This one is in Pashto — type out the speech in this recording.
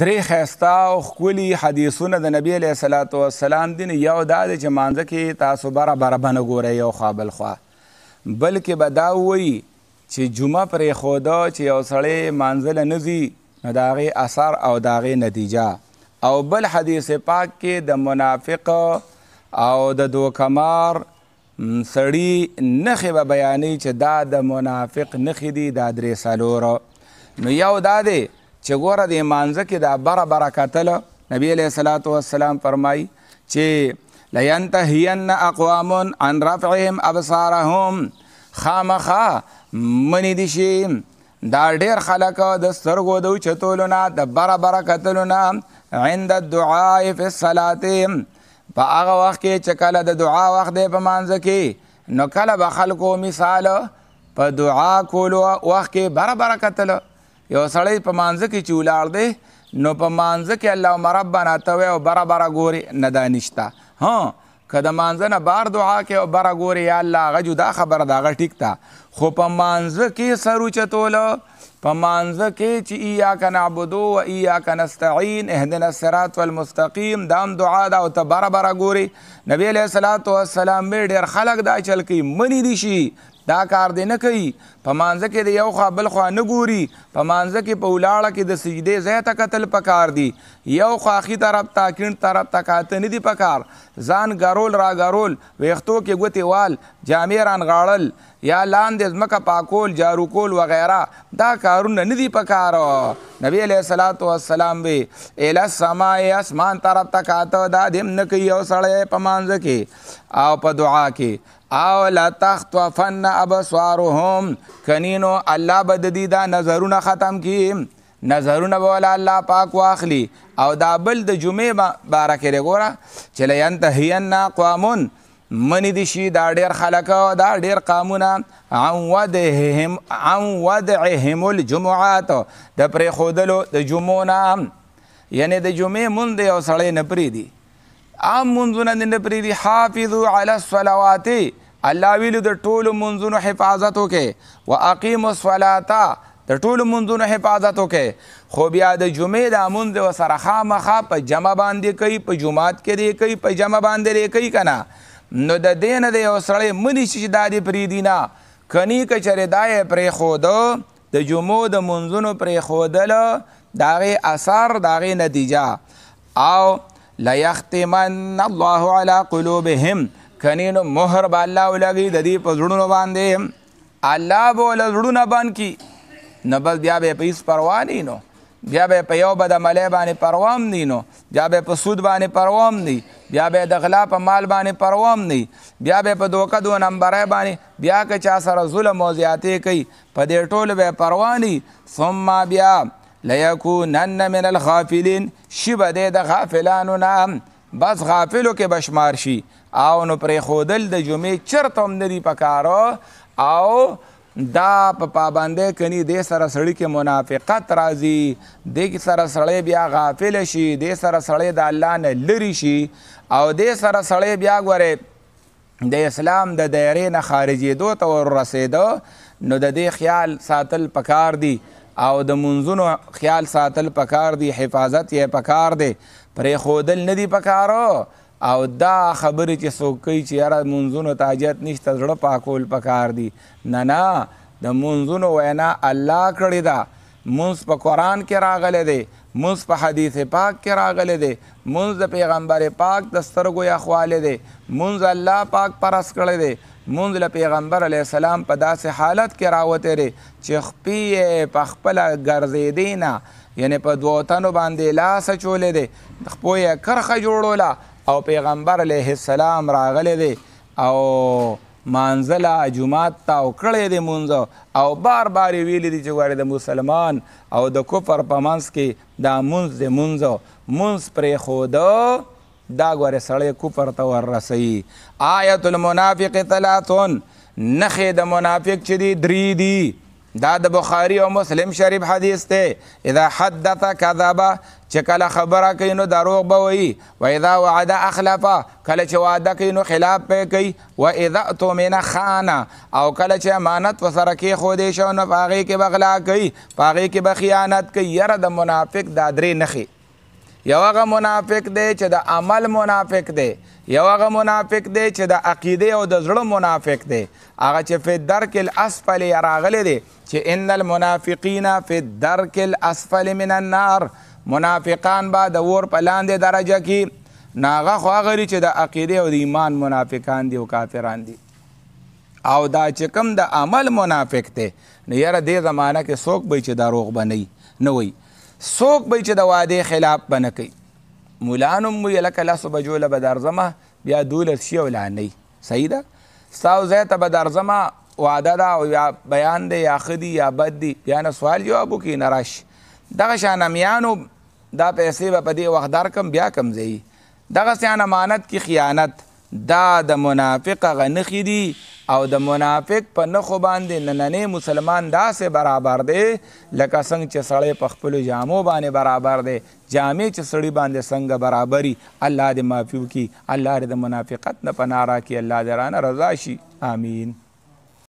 درې خیستا او خولي حدیثونه د نبی علیه الصلاۃ والسلام دین یو دا د جمانځه کې تاسو بره بره بنه ګورئ یو خابل خوا بلکې به دا وایي چې جمعه پرې خودا چې یو سړی مانځل نه ځي نو د هغې اثر او د هغې نتیجه او بل حدیث پاک کې د منافق او د دوکمار سړي نخې به بیانوي چې دا د منافق نخې دي دا درې څلور نو یو دا دی چې ګوره د مانځه کې دا بره بره کتل نبی علیه صلات وسلام فرمایي چې لینتهین اقوام عن رفعهم ابصارهم خامخا منی دي شي دا ډیر خلک د سترګو د چتولو نه د بره بره کتلو نه عند الدعاء فی الصلاه په هغه وخت کې چې کله د دعا وخت دی په مانځ کې نو کله به خلکو مثال په دعا کولو وخت کې بره بره کتل یو سړی په مانځه کې چې ولاړ دی نو په مانځه کې الله مربنا ته وایي او بره بره ګوري نه دا نشته ها که د مانځه نه بار دعا کې او بره ګوري یا الله هغه جدا خبره ده هغه ټیک ده خو په مانځه کې سر وچتوله په مانزه کې چې ایاک نعبدو و ایاک نستعين اهدنا الصراط والمستقيم دام دعا دا او ته بره بره ګوري نبی علیہ الصلات والسلام به ډیر خلک دا چل کوي منی دي شي دا کار دی نه کوي په مانزه کې د یو خوا بل خوا نه ګوري په مانزه کې په ولاړه کې د سجدې ځای ته قتل پکار دی یو خوا اخی طرف ته کیڼ طرف ته کاته نه دی پکار ځان ګارول را ګارول ویختو کې ګوتې وال جامې ران غاړل یا لاندې ځمکه پاکول جارو کول وغیره دا کارونه ندي پکار نبی علیہ الصلوۃ والسلام وی ال السماء اسمان طرف تکاته دا دیم نکي او سړی پمانځ کې او په دعا کې او لا تخطفن ابصارهم کنینو الله بددی دا نظرونه ختم کی نظرونه بولا الله پاک واخلی او دا بل د جمعه بارکه رګورا چله ينتهین قوامون منی دي شي دا ډیر خلک دا ډیر قامونه عن ودعهم عن ودعهم الجمعات د پرې خودلو د جمعونه یعنی د جمعې مونږ دی او سړی نه پری دی عام مونږونه نه پری دی حافظو علی الصلوات الله ویلو د ټولو مونږونو حفاظت وکې واقیموا الصلاه د ټولو منځونو حفاظت وکړي خو بیا د جمعې د مونځ سره خامخا په جمع باندې کوي په جمعات کې دی کوي په جمع باندې کوي کنه نو د دین د یو سړی منی چې دا دی پری دینا کني کچره دای پرې خود د جمعو د منځونو پرې خودل داغه اثر داغه نتیجه او لا یختمن الله علی قلوبهم کني نو مهر با الله ولګي د دې پزړونو باندې الله بوله زړونه باندې کی نبل بیا به پیس پروا نه نو بیا به په یو بد عملی باندې پروام دی نو بیا به په سود باندې پروام دی بیا به د غلا په مال باندې پروام دی بیا به په دوکه دو نمبرې باندې بیا که چا سره ظلم او زیاتې کوي په دې ټولو به پروا ثم بیا لیکونن من الغافلین شي به دی د غافلانو نه بس غافلو کې بشمار شي او نو پرې خودل د جمعې چرته هم نه دي پکاره او دا په پابندې کني د سره سړی کې منافقت راځي د سره سړی بیا غافل شي د سره سړی د الله نه لری شي او د سره سړی بیا ګوره د اسلام د دایره نه خارجېدو ته ور رسیدو نو د دې خیال ساتل پکار دی او د منځونو خیال ساتل پکار دی حفاظت یې پکار دی پرې خودل نه دی پکارو او دا خبرې چې څوک کوي چې یاره منځونو ته حاجت نشته زړه پاکول پکار دي نه نه د منځونو وینا الله کړې ده منځ په قرآن کې راغلی دی منځ په حدیث پاک کې راغلی دی منځ د پیغمبر پاک د سترګو یخوالی دی منځ الله پاک پرس کړی دی منځ له پیغمبر علیه السلام په داسې حالت کې راوتی دی چې خپې یې په خپله ګرځېدې نه یعنې په دوه تنو باندې لاس اچولی دی خپو یې کرخه جوړوله او پیغمبر علیه السلام راغلی دی او مانزله جمعات ته او کړی دی مونځ او بار بار یې ویلی دی چې ګورې د مسلمان او د کفر په منځ کې دا مونځ د مونځ مونځ پرېښوده دا ګورې سړی کفر ته وررسوي آیت المنافق ثلاثون نخې د منافق چې دی درې دي دا د بخاری او مسلم شریف حدیث ته اذا حدث کذب چې کله خبره کوي نو دروغ به وي و اذا وعد اخلف کله چې وعده کوي نو خلاف به کوي و اذا اؤتمن خان او کله چې امانت وسره کې خو دې شو نو پاغي کې بغلا کوي پاغي کې به خیانت کوي یره د منافق دا درې نخي یو هغه منافق دی چې د عمل منافق دی یو هغه منافق دی چې د عقیده او د زړه منافق دی هغه چې فی درک الاسفل راغلی دی چې ان المنافقین فی درک الاسفل من النار منافقان با د ور په لاندې درجه کې ناغه خو هغه چې د عقیده او د ایمان منافقان دی او کافران دي او دا چې کوم د عمل منافق دی نو یاره دې زمانہ کې څوک به چې دروغ بنئ نه وي څوک به چې د وعدې خلاف به نه کوي مولان هم وي لکه لسو بجو له به درځمه بیا دولس شي او لعنی صحیح ده ستا او ځای ته به درځمه وعده ده او یا بیان دی یا ښه دي یا بد دي بیا نه سوال جواب وکړي نه راشي دغه شان امیانو دا پیسې به په دې وخت درکم بیا کم ځایي دغسې ان امانت کې خیانت دا د منافق هغه نښې دي او د منافق په نښو باندې نننی مسلمان داسې برابر دی لکه څنګه چې سړی په خپلو جامو باندې برابر دی جامې چې سړی باندې څنګه برابري الله دې معافي وکړي الله دې د منافقت نه پناه راکړي الله دې رانه رضا شي امین